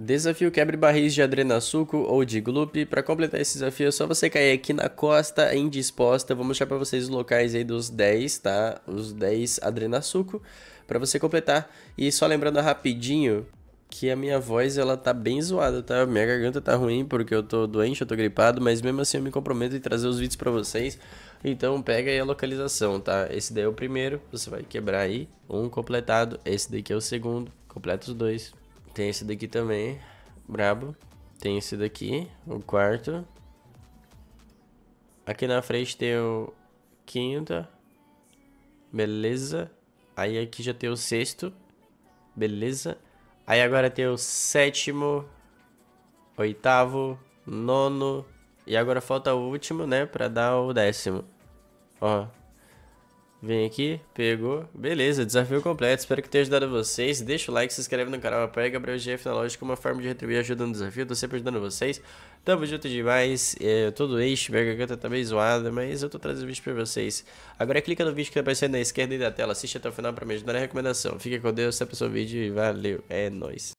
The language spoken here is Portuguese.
Desafio quebre barris de adrenasuco ou de gloop. Para completar esse desafio é só você cair aqui na costa indisposta. Vou mostrar para vocês os locais aí dos 10, tá? Os 10 adrenasuco para você completar. E só lembrando rapidinho que a minha voz ela tá bem zoada, tá? Minha garganta tá ruim porque eu tô doente, eu tô gripado, mas mesmo assim eu me comprometo em trazer os vídeos para vocês. Então pega aí a localização, tá? Esse daí é o primeiro, você vai quebrar aí, um completado, esse daqui é o segundo, completa os dois, tem esse daqui também, brabo. Tem esse daqui, o quarto. Aqui na frente tem o quinto Beleza. Aí aqui já tem o sexto. Beleza. Aí agora tem o sétimo, oitavo, nono. E agora falta o último, né? Pra dar o décimo. Ó. Vem aqui, pegou. Beleza, desafio completo. Espero que tenha ajudado vocês. Deixa o like, se inscreve no canal, apoia Gabriel GF na loja como uma forma de retribuir ajuda no desafio. Tô sempre ajudando vocês. Tamo junto demais. É, todo eixo, minha garganta tá meio zoada, mas eu tô trazendo vídeo pra vocês. Agora clica no vídeo que tá aparecendo na esquerda da tela. Assiste até o final pra me ajudar na recomendação. Fica com Deus, até o próximo vídeo e valeu. É nóis.